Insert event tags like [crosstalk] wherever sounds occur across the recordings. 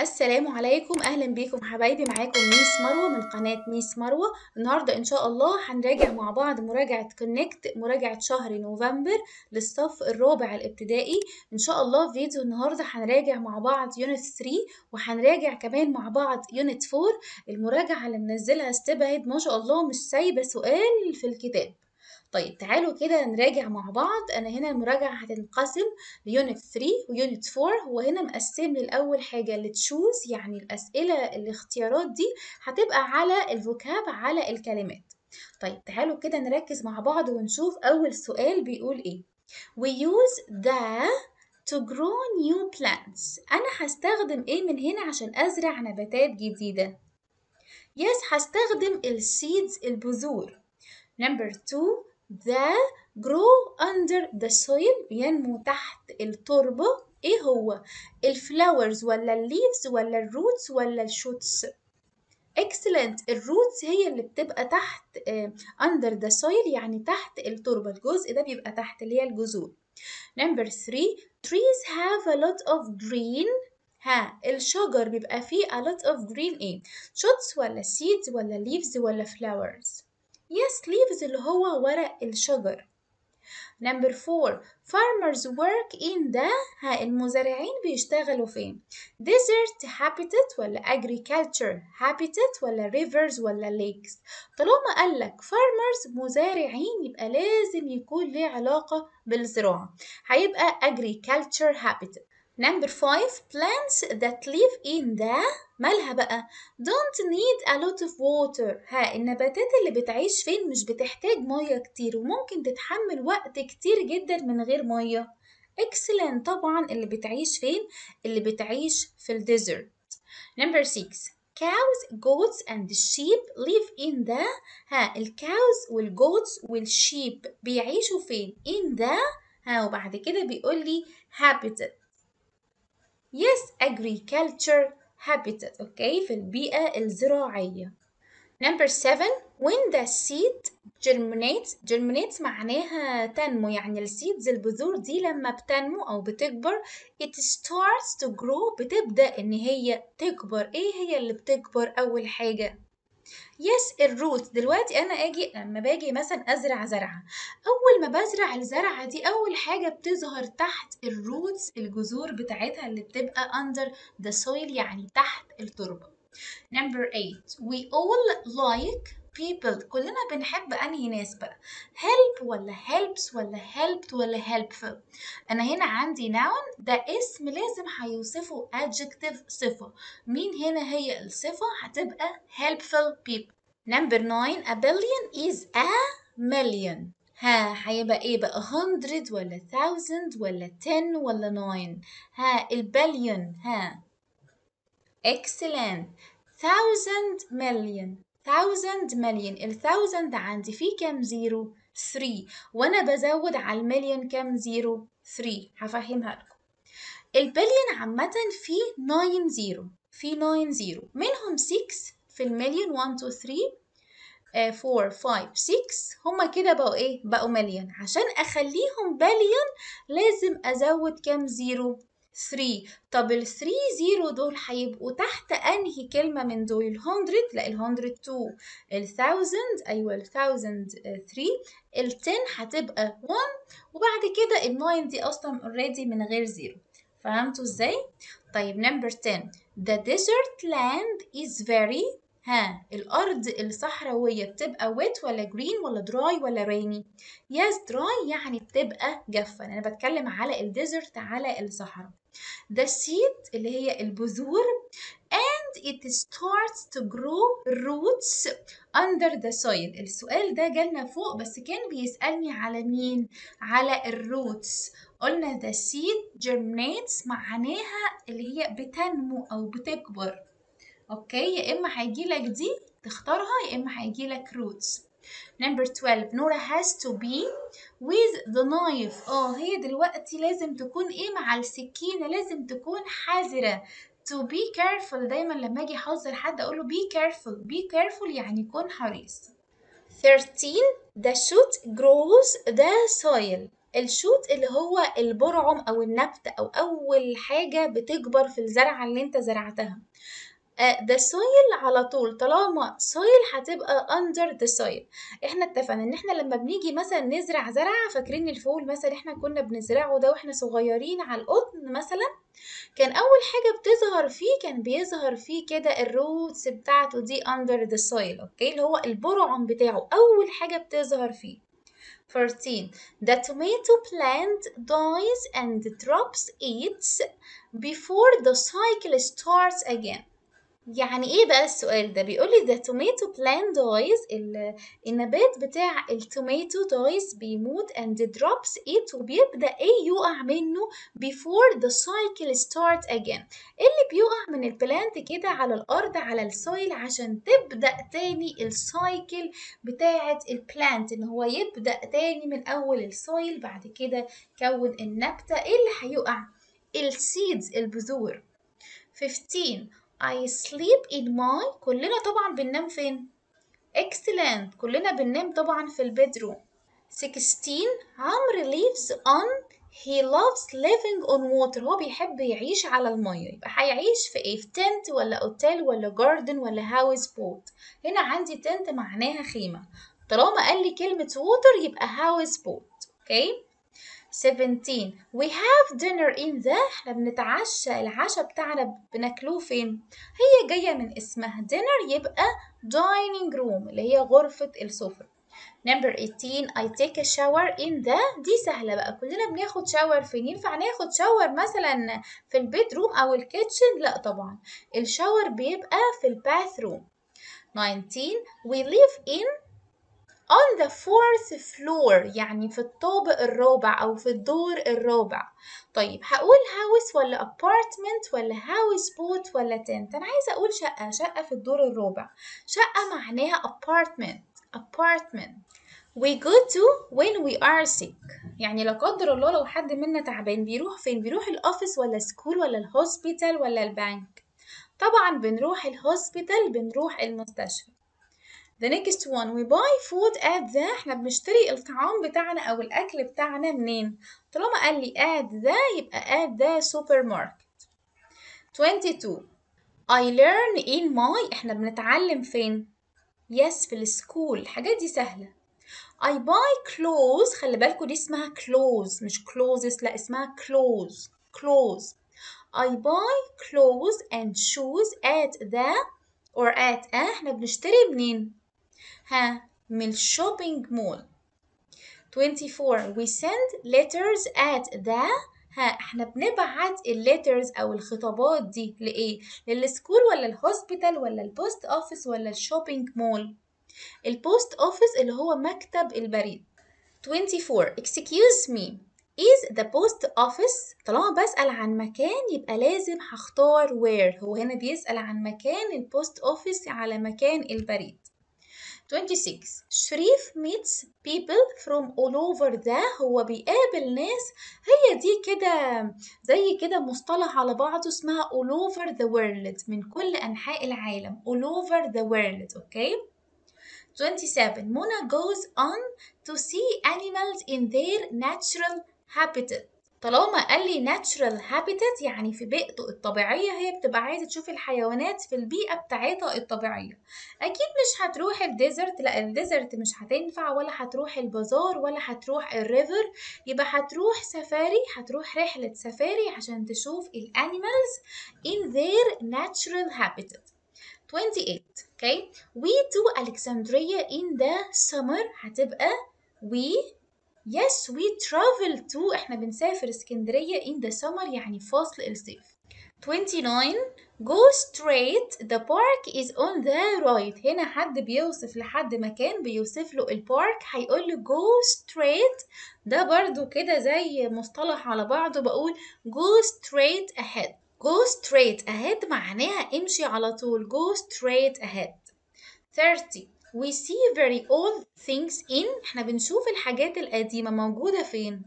السلام عليكم اهلا بيكم حبايبي معاكم ميس مروه من قناه ميس مروه النهارده ان شاء الله هنراجع مع بعض مراجعه كونكت مراجعه شهر نوفمبر للصف الرابع الابتدائي ان شاء الله فيديو النهارده هنراجع مع بعض يونت 3 وهنراجع كمان مع بعض يونت 4 المراجعه اللي منزلها استبعد ما شاء الله مش سايبه سؤال في الكتاب طيب تعالوا كده نراجع مع بعض أنا هنا المراجعة هتنقسم ليونت 3 ويونت 4 وهنا مقسم لي الأول حاجة تشوز يعني الأسئلة الاختيارات دي هتبقى على الفوكاب على الكلمات طيب تعالوا كده نركز مع بعض ونشوف أول سؤال بيقول إيه We use the to grow new plants أنا هستخدم إيه من هنا عشان أزرع نباتات جديدة يس yes, هستخدم السيدز البذور Number two ذا grow under the soil ينمو تحت التربة إيه هو؟ الفلاورز ولا الليفز ولا الروتس ولا الشوتس؟ excellent الروتس هي اللي بتبقى تحت اندر ذا سويل يعني تحت التربه الجزء ده بيبقى تحت اللي هي الجذور نمبر 3 trees have a lot of green ها الشجر بيبقى فيه a lot of green ايه شوتس ولا seeds ولا leaves ولا flowers Yes, leaves اللي هو ورق الشجر. Number four, farmers work in the ها المزارعين بيشتغلوا فين؟ Desert habitat ولا agriculture habitat ولا rivers ولا lakes؟ طالما قالك farmers مزارعين يبقى لازم يكون ليه علاقة بالزراعة، هيبقى agriculture habitat. Number five, plants that live in the مالها بقى don't need a lot of water ها النباتات اللي بتعيش فين مش بتحتاج مية كتير وممكن تتحمل وقت كتير جدا من غير مية excellent طبعا اللي بتعيش فين اللي بتعيش في الديزرت number six cows goats and sheep live in the ها الكاوز والجوتس والشيب بيعيشوا فين in the ها وبعد كده بيقول لي habitat Yes, agriculture habitat okay في البيئة الزراعية. Number seven when the seed germinates germinates معناها تنمو يعني زي البذور دي لما بتنمو أو بتكبر it starts to grow بتبدأ إن هي تكبر إيه هي اللي بتكبر أول حاجة يس الروت دلوقتي انا اجي لما باجي مثلا ازرع زرعه اول ما بزرع الزرعه دي اول حاجه بتظهر تحت الروتس الجذور بتاعتها اللي بتبقى under the soil يعني تحت التربه number 8 we all like people كلنا بنحب انهي ناس بقى help ولا helps ولا helped ولا helpful انا هنا عندي noun ده اسم لازم هيوصفه adjective صفة مين هنا هي الصفة هتبقى helpful people number 9 a billion is a million ها هيبقى ايه بقى 100 ولا 1000 ولا 10 ولا 9 ها البليون ها excellent thousand million thousand مليون الثاوزند عندي فيه كام زيرو 3 وانا بزود على المليون كام زيرو 3 هفهمها لكم البليون عامة فيه 9 زيرو في 9 زيرو منهم 6 في المليون 1 2 3 4 5 6 هما كده بقوا ايه بقوا مليون عشان اخليهم بليون لازم ازود كام زيرو 3 طب ال 3 0 دول هيبقوا تحت انهي كلمه من دول ال 100 لا ال 100 2 ال 1000 ايوه ال 1000 3 ال 10 هتبقى 1 وبعد كده ال 9 دي اصلا اوريدي من غير 0 فهمتوا ازاي طيب نمبر 10 the desert land is very ها الأرض الصحراوية بتبقى wet ولا green ولا dry ولا rainy؟ yes dry يعني بتبقى جافة أنا بتكلم على الديزرت على الصحراء the seed اللي هي البذور and it starts to grow roots under the soil السؤال ده جالنا فوق بس كان بيسألني على مين على الروتس قلنا the seed germinates معناها اللي هي بتنمو أو بتكبر أوكي يا إما هيجيلك دي تختارها يا إما هيجيلك roots Number 12 Nora has to be with the knife اه هي دلوقتي لازم تكون ايه مع السكينة لازم تكون حذرة to be careful دايما لما اجي احذر حد اقوله be careful be careful يعني كن حريص 13 the shoot grows the soil الشوت اللي هو البرعم او النبت او اول حاجه بتكبر في الزرعه اللي انت زرعتها ذا آه، سويل على طول طالما سويل هتبقى اندر ذا سويل احنا اتفقنا ان احنا لما بنيجي مثلا نزرع زرعه فاكرين الفول مثلا احنا كنا بنزرعه ده واحنا صغيرين على القطن مثلا كان اول حاجه بتظهر فيه كان بيظهر فيه كده الروتس بتاعته دي اندر ذا سويل اوكي اللي هو البرعم بتاعه اول حاجه بتظهر فيه 14 The tomato plant dies and drops its before the cycle starts again يعني ايه بقى السؤال ده بيقولي the tomato plant بلان دايز النبات بتاع التوميتو دايز بيموت and drops it وبيبدأ ايه يقع منه before the cycle start again إيه اللي بيقع من البلانت كده على الارض على السويل عشان تبدأ تاني السايكل بتاعة البلانت ان هو يبدأ تاني من اول السويل بعد كده كون النبتة ايه اللي هيقع السيدز البذور 15 I sleep in my كلنا طبعا بننام فين؟ excellent كلنا بننام طبعا في البيدروم 16 عمرو lives on he loves living on water هو بيحب يعيش على المية يبقى هيعيش في ايه في تنت ولا اوتيل ولا جاردن ولا هاوس بوت هنا عندي تنت معناها خيمة طالما قال لي كلمة water يبقى هاوس بوت اوكي okay. 17 we have dinner in the احنا بنتعشى العشاء بتاعنا بناكلوه فين هي جايه من اسمها dinner يبقى dining room اللي هي غرفه السفره Number 18 I take a shower in the دي سهلة بقى كلنا بناخد شاور فين ينفع ناخد شاور مثلا في البيدروم أو الكيتشن لا طبعا الشاور بيبقى في الباثروم 19 We live in on the fourth floor يعني في الطابق الرابع أو في الدور الرابع طيب هقول هاوس ولا apartment ولا هاوس بوت ولا تنت أنا عايزة أقول شقة شقة في الدور الرابع شقة معناها apartment apartment we go to when we are sick يعني لا قدر الله لو حد منا تعبان بيروح فين بيروح الاوفيس ولا سكول ولا الهوسبيتال ولا البنك طبعا بنروح الهوسبيتال بنروح المستشفى The next one we buy food at the احنا بنشتري الطعام بتاعنا أو الأكل بتاعنا منين؟ طالما قال لي at the يبقى at the supermarket. 22 I learn in my احنا بنتعلم فين؟ yes في السكول الحاجات دي سهلة. I buy clothes خلي بالكوا دي اسمها clothes مش clothes لا اسمها clothes clothes. I buy clothes and shoes at the or at اه، احنا بنشتري منين؟ ها من shopping مول 24 we send letters at the ها احنا بنبعت الليترز او الخطابات دي لايه للسكول ولا الهوسبيتال ولا البوست اوفيس ولا الشوبينج مول البوست اوفيس اللي هو مكتب البريد 24 excuse me is the post office طالما بسأل عن مكان يبقى لازم هختار where هو هنا بيسأل عن مكان البوست اوفيس على مكان البريد 26 شريف meets people from all over the هو بيقابل ناس هي دي كده زي كده مصطلح على بعضه اسمها all over the world من كل أنحاء العالم all over the world أوكي okay? 27 منى goes on to see animals in their natural habitat طالما قال لي natural habitat يعني في بيئته الطبيعية هي بتبقى عايزة تشوف الحيوانات في البيئة بتاعتها الطبيعية أكيد مش هتروح الديزرت لا الديزرت مش هتنفع ولا هتروح البازار ولا هتروح الريفر يبقى هتروح سفاري هتروح رحلة سفاري عشان تشوف الانيمالز in their natural habitat 28 okay we to Alexandria in the summer هتبقى we Yes we travel to احنا بنسافر اسكندرية in the summer يعني فصل الصيف 29 go straight the park is on the right هنا حد بيوصف لحد مكان بيوصف له البارك هيقول له go straight ده برضو كده زي مصطلح على بعضه بقول go straight ahead go straight ahead معناها امشي على طول go straight ahead 30 we see very old things in احنا بنشوف الحاجات القديمة موجودة فين؟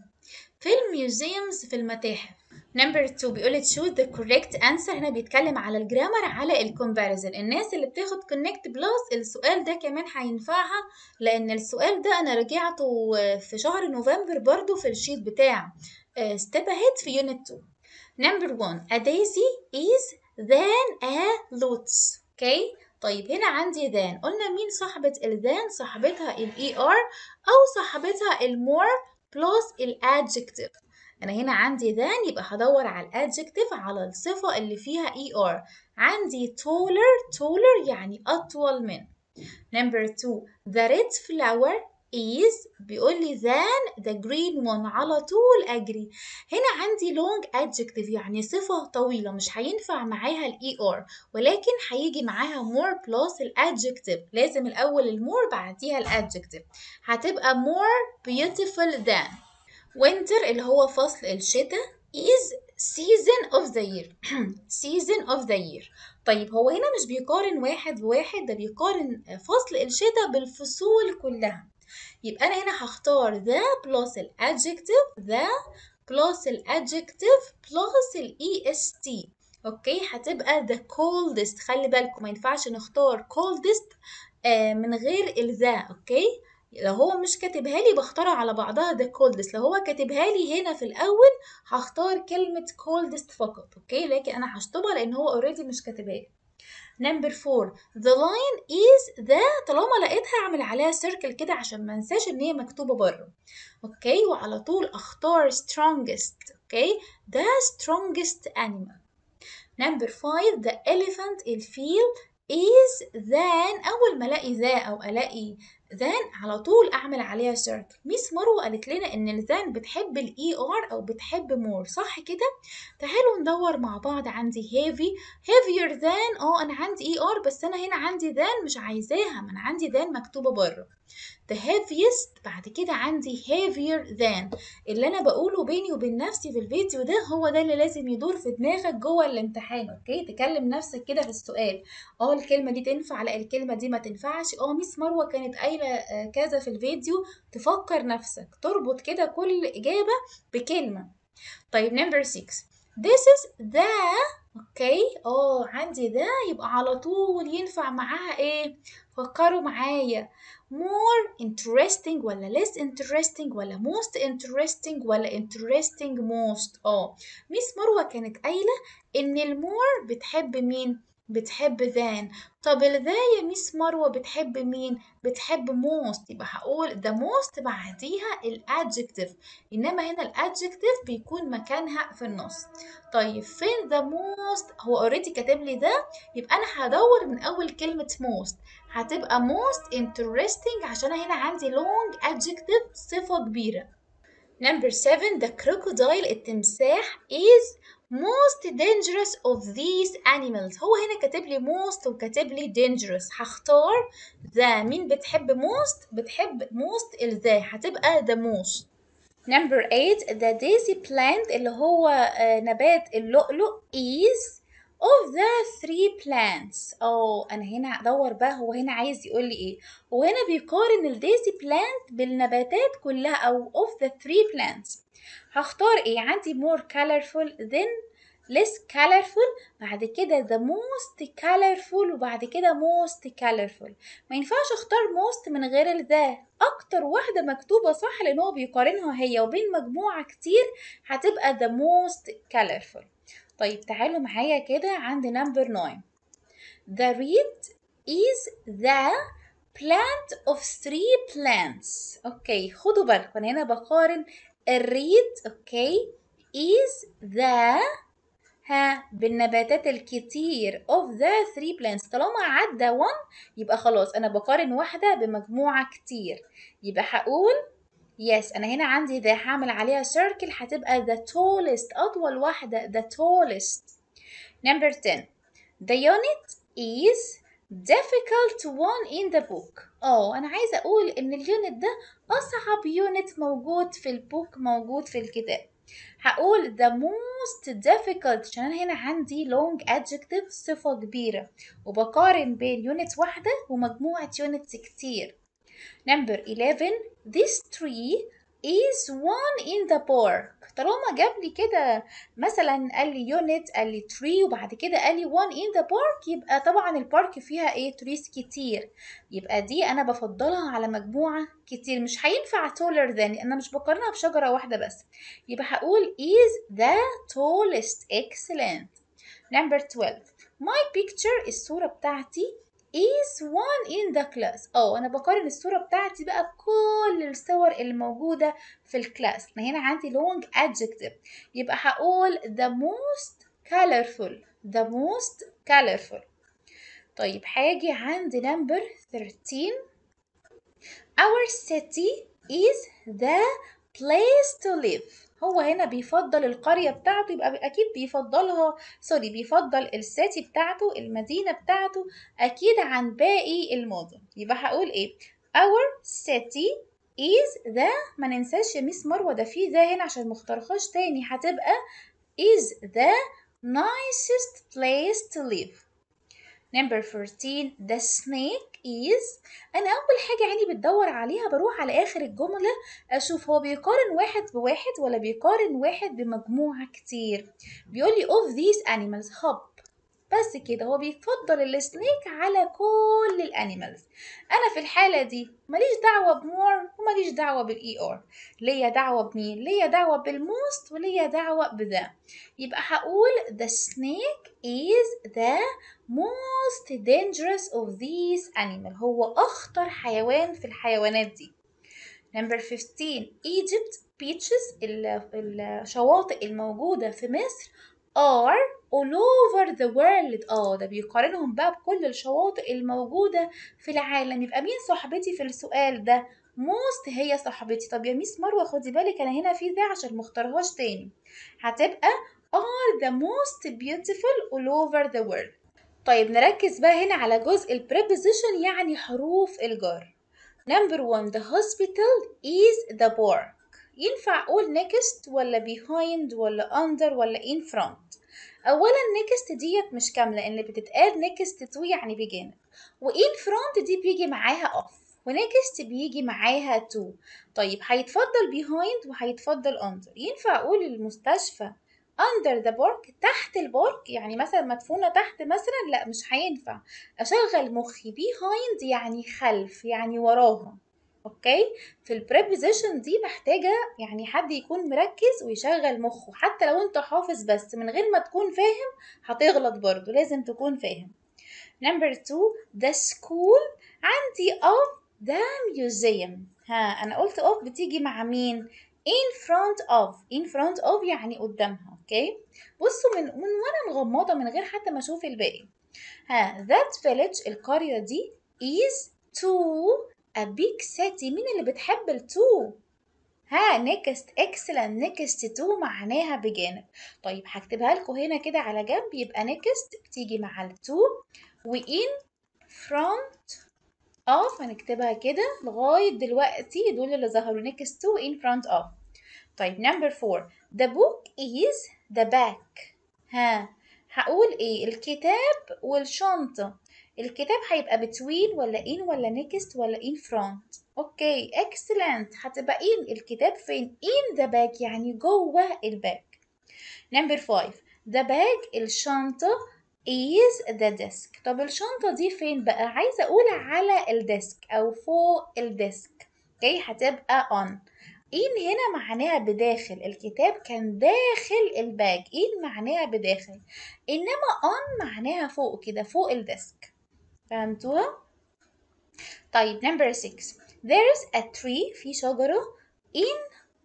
في الميوزيومز في المتاحف نمبر 2 بيقول choose the correct answer هنا بيتكلم على الجرامر على الكومباريزن الناس اللي بتاخد connect بلس السؤال ده كمان هينفعها لان السؤال ده انا رجعته في شهر نوفمبر برضو في الشيت بتاع آه، step ahead في unit 2 نمبر 1 a daisy is than a lotus okay طيب هنا عندي ذان قلنا مين صاحبة الذان صاحبتها ال er أو صاحبتها المور بلس الادجكتيف أنا هنا عندي ذان يبقى هدور على الادجكتيف على الصفة اللي فيها er عندي taller taller يعني أطول من number two the red flower is بيقول لي than the green one على طول أجري هنا عندي long adjective يعني صفة طويلة مش هينفع معاها ال er ولكن هيجي معاها more plus ال adjective لازم الأول ال more بعديها ال adjective هتبقى more beautiful than winter اللي هو فصل الشتاء is season of the year [clears throat] season of the year طيب هو هنا مش بيقارن واحد بواحد ده بيقارن فصل الشتاء بالفصول كلها يبقى أنا هنا هختار the plus adjective the plus الادجكتيف بلس الاي اس تي اوكي هتبقى the coldest خلي بالكم ما ينفعش نختار coldest آه، من غير الذا اوكي لو هو مش كاتبها لي بختارها على بعضها the coldest لو هو كاتبها لي هنا في الاول هختار كلمه coldest فقط اوكي لكن انا هشطبها لان هو اوريدي مش كاتبها نمبر 4 the line is the طالما لقيتها اعمل عليها سيركل كده عشان ما انساش ان هي مكتوبه بره اوكي وعلى طول اختار strongest اوكي ده strongest animal نمبر 5 the elephant الفيل is than اول ما الاقي ذا او الاقي ذان على طول اعمل عليها circle ميس مرو قالت لنا ان ذان بتحب الاي ار e او بتحب مور صح كده تعالوا ندور مع بعض عندي هيفي هيفير ذان اه انا عندي اي e ار بس انا هنا عندي ذان مش عايزاها ما انا عندي ذان مكتوبه بره the heaviest بعد كده عندي heavier than اللي أنا بقوله بيني وبين نفسي في الفيديو ده هو ده اللي لازم يدور في دماغك جوه الامتحان أوكي تكلم نفسك كده في السؤال اه الكلمة دي تنفع لا الكلمة دي ما تنفعش اه ميس مروة كانت قايلة آه، كذا في الفيديو تفكر نفسك تربط كده كل إجابة بكلمة طيب نمبر 6 this is the اوكي اه عندي ده يبقى على طول ينفع معاها ايه فكروا معايا more interesting ولا less interesting ولا most interesting ولا interesting most اه ميس مروة كانت قايلة ان المور بتحب مين بتحب ذان طب الذا يا ميس مروة بتحب مين بتحب most يبقى هقول the most بعديها الادجكتيف انما هنا الادجكتيف بيكون مكانها في النص طيب فين the most هو اوريدي كاتب لي ده يبقى انا هدور من اول كلمة most هتبقى most interesting عشان هنا عندي long adjective صفة كبيرة number 7 the crocodile التمساح is most dangerous of these animals هو هنا كاتب لي most وكاتب لي dangerous هختار the مين بتحب most بتحب most الذا هتبقى the most number 8 the daisy plant اللي هو نبات اللؤلؤ is of the three plants او انا هنا ادور بقى هو هنا عايز يقول لي ايه وهنا بيقارن الديزي بلانت بالنباتات كلها او of the three plants هختار ايه عندي more colorful than less colorful بعد كده the most colorful وبعد كده most colorful ما ينفعش اختار most من غير الذا اكتر واحدة مكتوبة صح لان هو بيقارنها هي وبين مجموعة كتير هتبقى the most colorful طيب تعالوا معايا كده عند نمبر 9 The reed is the plant of three plants اوكي خدوا بالكم انا هنا بقارن الريد اوكي is the ها بالنباتات الكتير of the three plants طالما عدى 1 يبقى خلاص انا بقارن واحده بمجموعه كتير يبقى هقول يس yes. انا هنا عندي ذا هعمل عليها سيركل هتبقى the tallest اطول واحده the tallest number 10 the unit is difficult one in the book اه انا عايزه اقول ان اليونت ده اصعب يونت موجود في البوك موجود في الكتاب هقول the most difficult عشان انا هنا عندي long adjective صفه كبيره وبقارن بين يونت واحده ومجموعه يونتس كتير Number 11 This tree is one in the park طالما جاب لي كده مثلا قال لي unit قال لي tree وبعد كده قال لي one in the park يبقى طبعا البارك فيها ايه trees كتير يبقى دي انا بفضلها على مجموعة كتير مش هينفع taller than انا مش بقارنها بشجرة واحدة بس يبقى هقول is the tallest excellent number 12 my picture الصورة بتاعتي is one in the class اه انا بقارن الصورة بتاعتي بقى بكل الصور الموجودة في الكلاس انا هنا عندي long adjective يبقى هقول the most colorful the most colorful طيب هاجي عند number 13 our city is the place to live هو هنا بيفضل القرية بتاعته يبقى أكيد بيفضلها سوري بيفضل الساتي بتاعته المدينة بتاعته أكيد عن باقي المدن يبقى هقول إيه our city is the ما ننساش يا ميس مروة ده في ذا هنا عشان مخترخاش تاني هتبقى is the nicest place to live نمبر 14 ذا سنيك از أنا أول حاجة عيني بتدور عليها بروح على آخر الجملة أشوف هو بيقارن واحد بواحد ولا بيقارن واحد بمجموعة كتير بيقولي of these animals هوب بس كده هو بيفضل السنيك على كل الانيمالز انا في الحاله دي ماليش دعوه بمور وماليش دعوه بالاي ار ليا دعوه بمين ليا دعوه بالموست وليا دعوه بذا يبقى هقول the snake is the most dangerous of these animal هو اخطر حيوان في الحيوانات دي نمبر 15 Egypt beaches الشواطئ الموجودة في مصر are all over the world اه ده بيقارنهم بقى بكل الشواطئ الموجودة في العالم يبقى مين صاحبتي في السؤال ده موست هي صاحبتي طب يا ميس مروة خدي بالك انا هنا في ذا عشان مختارهاش تاني هتبقى are the most beautiful all over the world طيب نركز بقى هنا على جزء البريبوزيشن يعني حروف الجر نمبر 1 the hospital is the bar ينفع اقول next ولا behind ولا under ولا in front اولا next ديت مش كامله ان بتتقال next to يعني بجانب وان front دي بيجي معاها off ونكست بيجي معاها to طيب هيتفضل behind وهيتفضل under ينفع اقول المستشفى under the park تحت البارك يعني مثلا مدفونة تحت مثلا لا مش هينفع اشغل مخي behind يعني خلف يعني وراها اوكي في البريبوزيشن دي محتاجه يعني حد يكون مركز ويشغل مخه حتى لو انت حافظ بس من غير ما تكون فاهم هتغلط برضو لازم تكون فاهم نمبر 2 the school عندي of the museum ها انا قلت of بتيجي مع مين in front of in front of يعني قدامها اوكي بصوا من من وانا مغمضه من غير حتى ما اشوف الباقي ها that village القريه دي is to أبيك ساتي مين اللي بتحب التو؟ ها نيكست اكسلنت نيكست تو معناها بجانب طيب هكتبها لكم هنا كده على جنب يبقى نيكست بتيجي مع التو وان فرونت اوف هنكتبها كده لغايه دلوقتي دول اللي ظهروا نيكست تو ان فرونت اوف طيب نمبر 4 the book is the back ها هقول ايه الكتاب والشنطه الكتاب هيبقى بتوين ولا ان ولا نيكست ولا ان فرونت اوكي اكسلنت هتبقى ان الكتاب فين ان ذا باك يعني جوه الباك نمبر 5 ذا باك الشنطه is the desk طب الشنطة دي فين بقى عايزة أقول على الديسك أو فوق الديسك اوكي هتبقى on in هنا معناها بداخل الكتاب كان داخل الباج in معناها بداخل إنما on معناها فوق كده فوق الديسك فهمتوها طيب number 6 there is a tree في شجرة in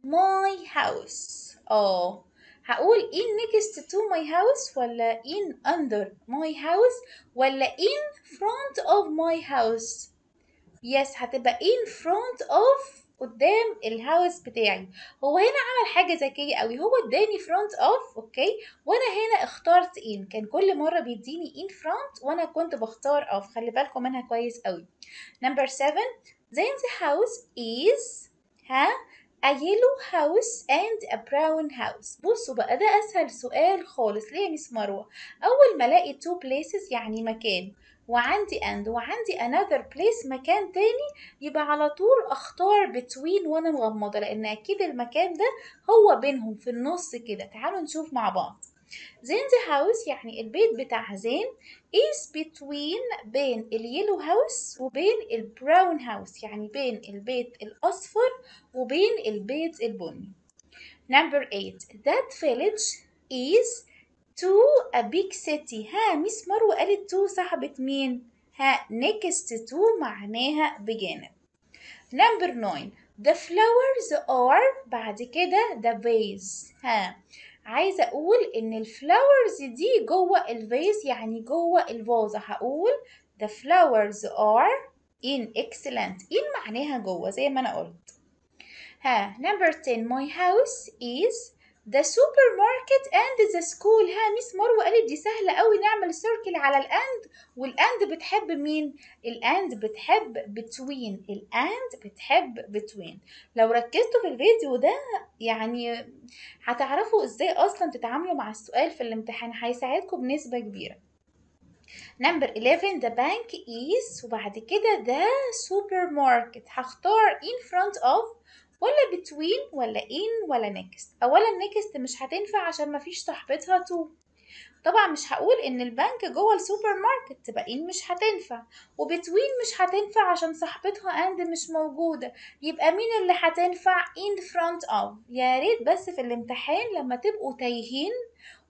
my house اه oh, هقول in next to my house ولا uh, in under my house ولا uh, in front of my house yes هتبقى in front of قدام الهاوس بتاعي هو هنا عمل حاجة ذكية قوي هو اداني فرونت اوف اوكي وانا هنا اخترت ان كان كل مرة بيديني ان فرونت وانا كنت بختار اوف خلي بالكم منها كويس قوي نمبر 7 then هاوس از ها a yellow house and a brown house بصوا بقى ده اسهل سؤال خالص ليه يا مس مروه اول ما الاقي تو بليسز يعني مكان وعندي and وعندي another place مكان تاني يبقى على طول اختار between وانا مغمضة لان اكيد المكان ده هو بينهم في النص كده تعالوا نشوف مع بعض زين the هاوس يعني البيت بتاع زين is between بين اليلو هاوس وبين البراون هاوس يعني بين البيت الأصفر وبين البيت البني. Number 8 that village is to a big city ها ميس مرو قالت to صاحبة مين ها next to معناها بجانب number 9 the flowers are بعد كده the vase ها عايزة أقول إن الفلاورز دي جوه الفيز يعني جوه الفازة هقول the flowers are in excellent ايه معناها جوه زي ما أنا قلت ها number 10 my house is ذا سوبر ماركت اند ذا سكول ها ميس مروه قالت دي سهله قوي نعمل سيركل على الاند والاند بتحب مين الاند بتحب بتوين الاند بتحب بتوين لو ركزتوا في الفيديو ده يعني هتعرفوا ازاي اصلا تتعاملوا مع السؤال في الامتحان هيساعدكم بنسبه كبيره نمبر 11 the bank is وبعد كده the supermarket هختار in front of ولا between ولا in ولا next اولا next مش هتنفع عشان مفيش صاحبتها to طبعا مش هقول ان البنك جوه السوبر ماركت تبقى in مش هتنفع وبتوين مش هتنفع عشان صاحبتها and مش موجودة يبقى مين اللي هتنفع in front of يا ريت بس في الامتحان لما تبقوا تايهين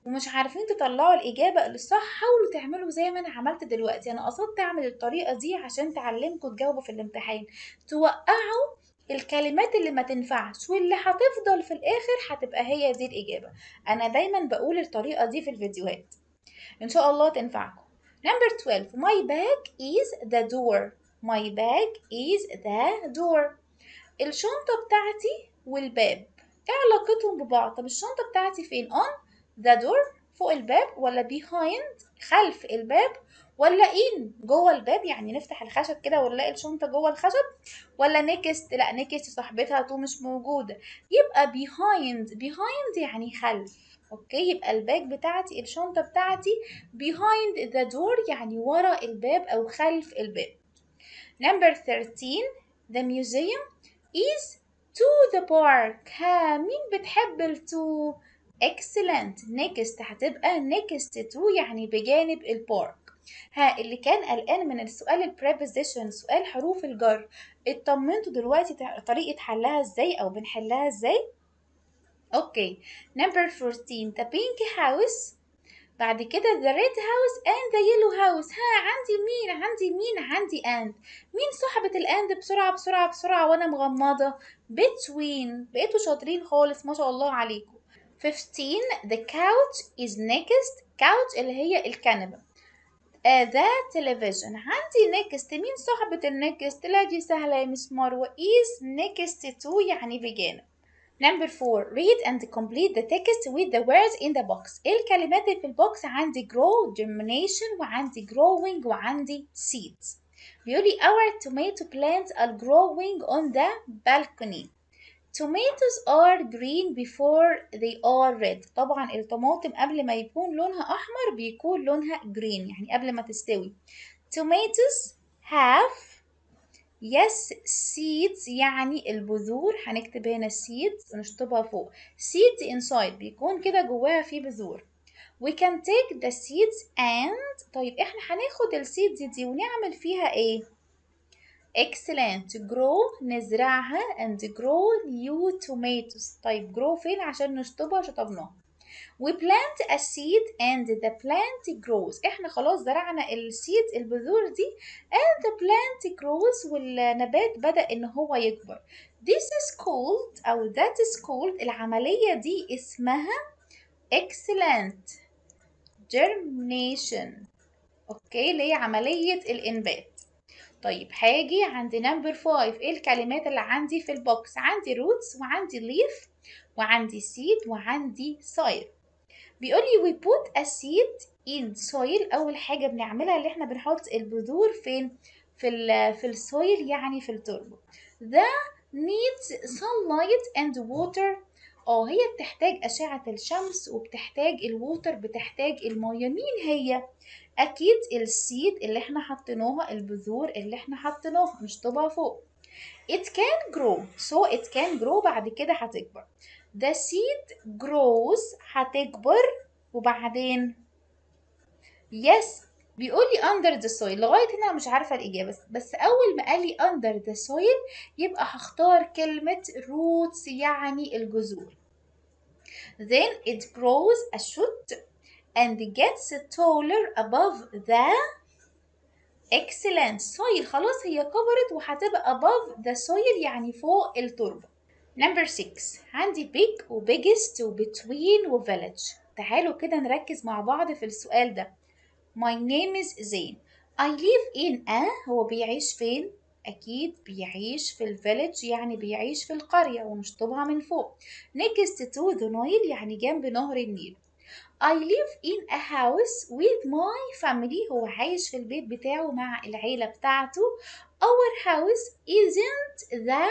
ومش عارفين تطلعوا الإجابة الصح حاولوا تعملوا زي ما أنا عملت دلوقتي أنا قصدت أعمل الطريقة دي عشان تعلمكم تجاوبوا في الامتحان توقعوا الكلمات اللي ما تنفعش واللي هتفضل في الآخر هتبقى هي دي الإجابة أنا دايما بقول الطريقة دي في الفيديوهات إن شاء الله تنفعكم نمبر 12 My bag is the door My bag is the door الشنطة بتاعتي والباب ايه علاقتهم ببعض طب الشنطة بتاعتي فين on the door فوق الباب ولا behind خلف الباب ولا ان جوه الباب يعني نفتح الخشب كده ونلاقي الشنطه جوه الخشب ولا نكست لا نكست صاحبتها تو مش موجوده يبقى بيهايند بيهايند يعني خلف اوكي يبقى الباك بتاعتي الشنطه بتاعتي بيهايند ذا دور يعني ورا الباب او خلف الباب نمبر 13 the museum is to the park ها مين بتحب التو اكسلنت نيكست هتبقى نيكست تو يعني بجانب البارك ها اللي كان قلقان من السؤال البريبوزيشن سؤال حروف الجر اطمنتوا دلوقتي طريقة حلها ازاي او بنحلها ازاي اوكي نمبر 14 ذا بينك هاوس بعد كده ذا ريد هاوس اند ذا يلو هاوس ها عندي مين عندي مين عندي اند مين صاحبة الاند بسرعة بسرعة بسرعة وانا مغمضة بتوين بقيتوا شاطرين خالص ما شاء الله عليكم 15 the couch is next couch اللي هي الكنبة ذا تلفزيون عندي نيكست مين صاحبة النيكست لا دي سهلة يا مسمار وإيز نيكست تو يعني بجانب Number 4 read and complete the text with the words in the box ايه الكلمات اللي في البوكس عندي grow germination وعندي growing وعندي seeds بيقولي our tomato plants are growing on the balcony tomatoes are green before they are red طبعا الطماطم قبل ما يكون لونها أحمر بيكون لونها green يعني قبل ما تستوي tomatoes have yes seeds يعني البذور هنكتب هنا seeds ونشطبها فوق seeds inside بيكون كده جواها في بذور we can take the seeds and طيب احنا هناخد السيدز دي ونعمل فيها ايه excellent grow نزرعها and grow new tomatoes طيب grow فين عشان نشطبها شطبناها we plant a seed and the plant grows احنا خلاص زرعنا السيد البذور دي and the plant grows والنبات بدأ ان هو يكبر this is called او that is called العملية دي اسمها excellent germination اوكي اللي هي عملية الانبات طيب هاجي عند نمبر 5 ايه الكلمات اللي عندي في البوكس عندي roots وعندي leaf وعندي seed وعندي soil بيقول لي we put a seed in soil اول حاجه بنعملها اللي احنا بنحط البذور فين في ال في السويل يعني في التربه ده needs sunlight and water اه هي بتحتاج أشعة الشمس وبتحتاج الووتر بتحتاج المية مين هي؟ أكيد السيد اللي احنا حطيناها البذور اللي احنا حطيناها مش طبع فوق it can grow so it can grow بعد كده هتكبر the seed grows هتكبر وبعدين yes بيقول لي اندر ذا سويل لغايه هنا مش عارفه الاجابه بس, بس اول ما قال لي اندر ذا سويل يبقى هختار كلمه roots يعني الجذور then it grows a shoot and gets taller above the excellent soil خلاص هي كبرت وهتبقى above the soil يعني فوق التربة number 6 عندي big و biggest و between و village تعالوا كده نركز مع بعض في السؤال ده My name is زين I live in a هو بيعيش فين؟ أكيد بيعيش في الفيلج يعني بيعيش في القرية ونشطبها من فوق next to the Nile يعني جنب نهر النيل I live in a house with my family هو عايش في البيت بتاعه مع العيلة بتاعته Our house isn't the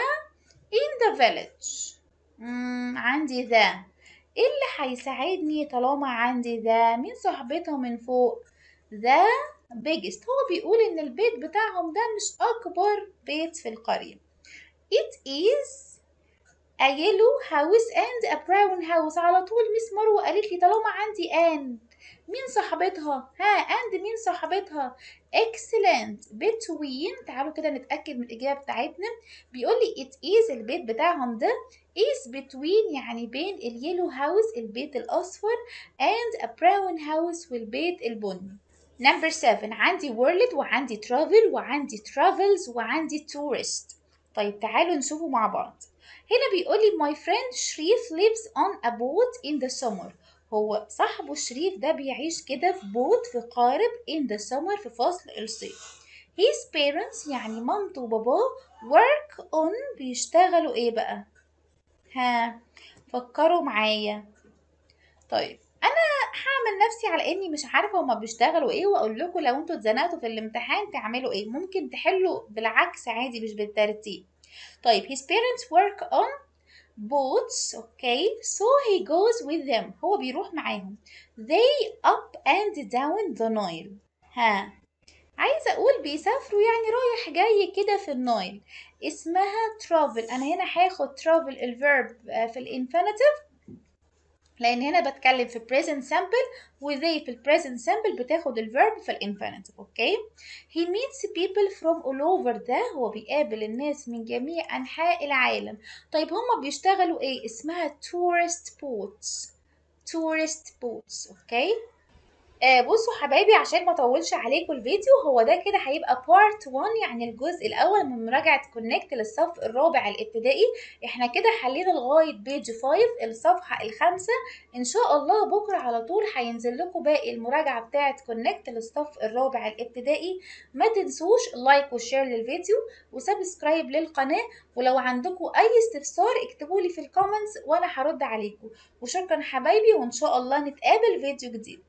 in the village مم, عندي ذا إيه اللي هيساعدني طالما عندي ذا من صاحبتها من فوق the biggest هو بيقول ان البيت بتاعهم ده مش اكبر بيت في القرية it is a yellow house and a brown house على طول ميس مروة قالت لي طالما عندي and مين صاحبتها ها and مين صاحبتها excellent between تعالوا كده نتأكد من الإجابة بتاعتنا بيقول لي it is البيت بتاعهم ده is between يعني بين اليلو هاوس البيت الأصفر and a brown house والبيت البني نمبر 7 عندي world وعندي travel وعندي travels وعندي tourist طيب تعالوا نشوفوا مع بعض هنا بيقول لي my friend شريف lives on a boat in the summer هو صاحبه شريف ده بيعيش كده في بوت في قارب in the summer في فصل الصيف his parents يعني مامته وباباه work on بيشتغلوا ايه بقى ها فكروا معايا طيب انا هعمل نفسي على اني مش عارفه هما بيشتغلوا ايه واقول لكم لو انتوا اتزنقتوا في الامتحان تعملوا ايه ممكن تحلوا بالعكس عادي مش بالترتيب طيب his parents work on boats okay so he goes with them هو بيروح معاهم they up and down the Nile ها عايزه اقول بيسافروا يعني رايح جاي كده في النايل اسمها travel انا هنا هاخد travel الفيرب آه، في الانفينيتيف لان هنا بتكلم في present simple وزي في present simple بتاخد الverb في الانفينيتيف اوكي he meets people from all over ده هو بيقابل الناس من جميع انحاء العالم طيب هما بيشتغلوا ايه اسمها tourist boats tourist boats اوكي آه بصوا حبايبي عشان ما اطولش عليكم الفيديو هو ده كده هيبقى بارت 1 يعني الجزء الاول من مراجعه كونكت للصف الرابع الابتدائي احنا كده حلينا لغايه بيج 5 الصفحه الخامسه ان شاء الله بكره على طول هينزل لكم باقي المراجعه بتاعه كونكت للصف الرابع الابتدائي ما تنسوش لايك وشير للفيديو وسبسكرايب للقناه ولو عندكم اي استفسار اكتبوا لي في الكومنتس وانا هرد عليكم وشكرا حبايبي وان شاء الله نتقابل فيديو جديد